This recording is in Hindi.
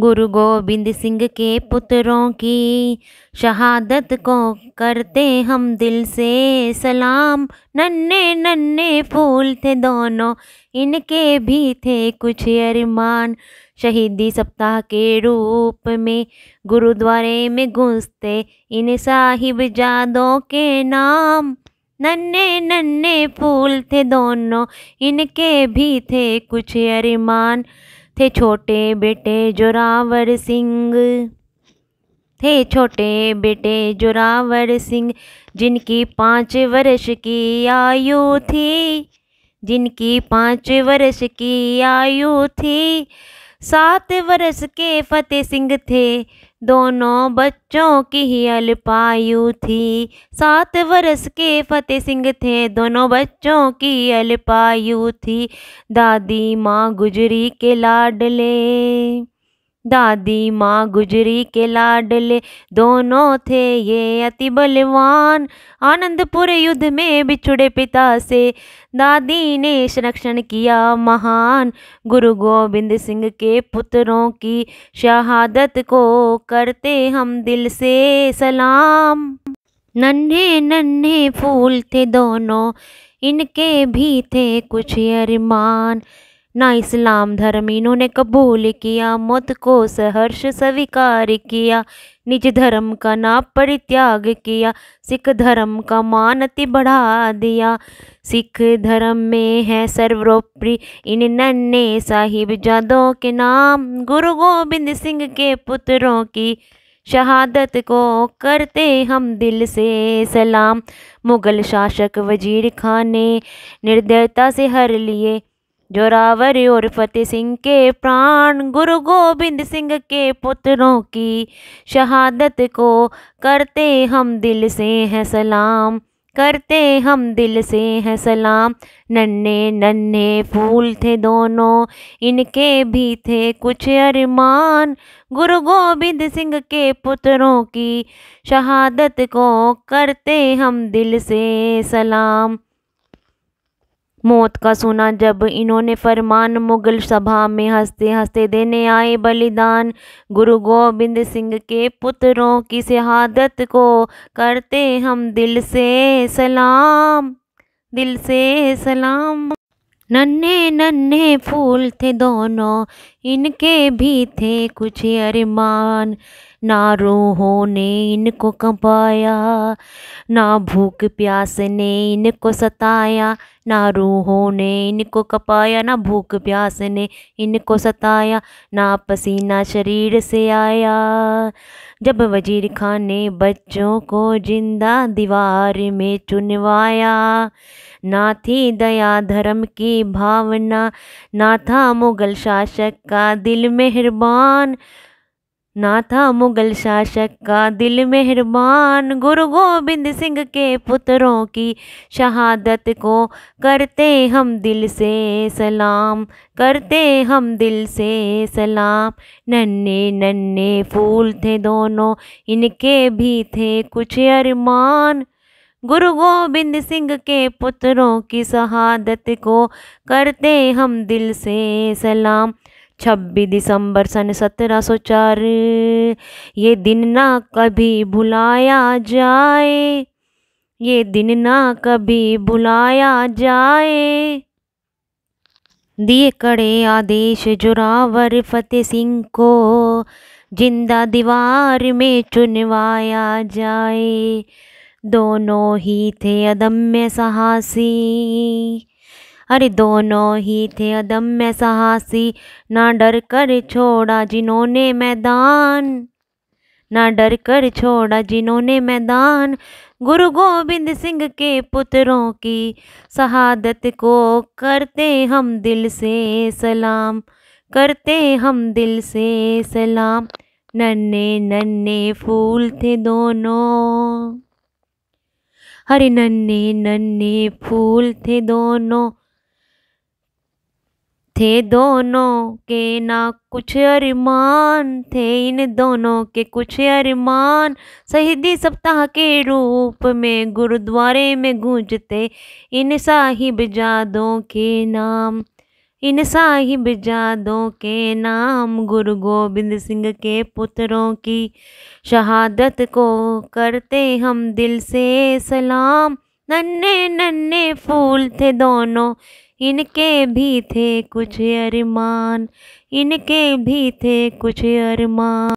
गुरु गोबिंद सिंह के पुत्रों की शहादत को करते हम दिल से सलाम नन्हे नन्हे फूल थे दोनों इनके भी थे कुछ अरमान शहीदी सप्ताह के रूप में गुरुद्वारे में घुसते इन साहिब जादों के नाम नन्हे नन्हे फूल थे दोनों इनके भी थे कुछ अरमान थे छोटे बेटे जोरावर सिंह थे छोटे बेटे जोरावर सिंह जिनकी पाँच वर्ष की आयु थी जिनकी पाँच वर्ष की आयु थी सात वर्ष के फतेह सिंह थे दोनों बच्चों की ही अल्पायु थी सात वर्ष के फतेह सिंह थे दोनों बच्चों की अल्पायु थी दादी माँ गुजरी के लाडले दादी माँ गुजरी के लाडले दोनों थे ये अति बलवान आनंदपुर युद्ध में बिछुड़े पिता से दादी ने संरक्षण किया महान गुरु गोविंद सिंह के पुत्रों की शहादत को करते हम दिल से सलाम नन्हे नन्हे फूल थे दोनों इनके भी थे कुछ अरमान ना इस्लाम धर्म इन्होंने कबूल किया मौत को सहर्ष स्वीकार किया निज धर्म का ना परित्याग किया सिख धर्म का मान अति बढ़ा दिया सिख धर्म में है सर्वोपरि इन नन्हे साहिब जादों के नाम गुरु गोबिंद सिंह के पुत्रों की शहादत को करते हम दिल से सलाम मुग़ल शासक वजीर खान ने निर्दयता से हर लिए जोरावर और फतेह सिंह के प्राण गुरु गोबिंद सिंह के पुत्रों की शहादत को करते हम दिल से हैं सलाम करते हम दिल से हैं सलाम नन्हे नन्हे फूल थे दोनों इनके भी थे कुछ अरमान गुरु गोबिंद सिंह के पुत्रों की शहादत को करते हम दिल से सलाम मौत का सुना जब इन्होंने फरमान मुगल सभा में हंसते हंसते देने आए बलिदान गुरु गोविंद सिंह के पुत्रों की शहादत को करते हम दिल से सलाम दिल से सलाम नन्हे नन्हे फूल थे दोनों इनके भी थे कुछ अरमान ना रूहों ने इनको कंपाया ना भूख प्यास ने इनको सताया ना रूहों ने इनको कपाया ना भूख प्यास ने इनको सताया ना पसीना शरीर से आया जब वजीर खान ने बच्चों को जिंदा दीवार में चुनवाया ना थी दया धर्म की भावना ना था मुगल शासक का दिल मेहरबान ना था मुगल शासक का दिल मेहरबान गुरु गोबिंद सिंह के पुत्रों की शहादत को करते हम दिल से सलाम करते हम दिल से सलाम नन्हे नन्हे फूल थे दोनों इनके भी थे कुछ अरमान गुरु गोबिंद सिंह के पुत्रों की शहादत को करते हम दिल से सलाम छब्बीस दिसंबर सन सत्रह सौ चार ये दिन ना कभी भुलाया जाए ये दिन ना कभी भुलाया जाए दिए कड़े आदेश जोरावर फतेह सिंह को जिंदा दीवार में चुनवाया जाए दोनों ही थे अदम्य साहसी अरे दोनों ही थे अदम्य साहसी ना डर कर छोड़ा जिन्होंने मैदान ना डर कर छोड़ा जिन्होंने मैदान गुरु गोविंद सिंह के पुत्रों की शहादत को करते हम दिल से सलाम करते हम दिल से सलाम नन्हे नन्हे फूल थे दोनों हरे नन्हे नन्हे फूल थे दोनों थे दोनों के ना कुछ अरमान थे इन दोनों के कुछ अरमान शहीदी सप्ताह के रूप में गुरुद्वारे में गूंजते इन साहिब जादों के नाम इन साहिब जादों के नाम गुरु गोबिंद सिंह के पुत्रों की शहादत को करते हम दिल से सलाम नन्हे नन्हे फूल थे दोनों इनके भी थे कुछ अरमान इनके भी थे कुछ अरमान